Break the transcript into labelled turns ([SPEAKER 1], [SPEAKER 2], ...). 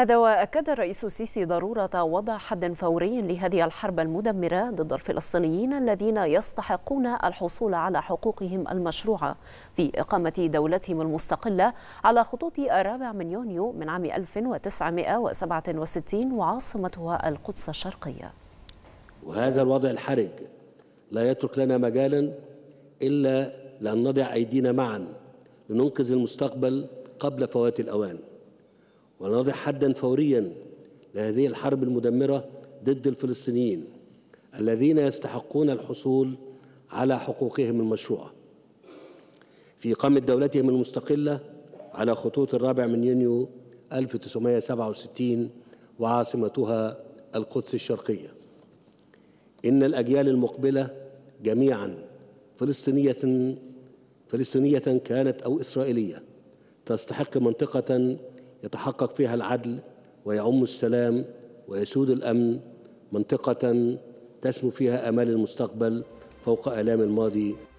[SPEAKER 1] هذا وأكد الرئيس السيسي ضرورة وضع حد فوري لهذه الحرب المدمرة ضد الفلسطينيين الذين يستحقون الحصول على حقوقهم المشروعة في إقامة دولتهم المستقلة على خطوط الرابع من يونيو من عام 1967 وعاصمتها القدس الشرقية
[SPEAKER 2] وهذا الوضع الحرج لا يترك لنا مجالا إلا لأن نضع أيدينا معا لننقذ المستقبل قبل فوات الأوان ونضع حدا فوريا لهذه الحرب المدمرة ضد الفلسطينيين الذين يستحقون الحصول على حقوقهم المشروعة في قمه دولتهم المستقلة على خطوط الرابع من يونيو 1967 وعاصمتها القدس الشرقية إن الأجيال المقبلة جميعا فلسطينية فلسطينية كانت أو إسرائيلية تستحق منطقة يتحقق فيها العدل ويعم السلام ويسود الامن منطقه تسمو فيها امال المستقبل فوق الام الماضي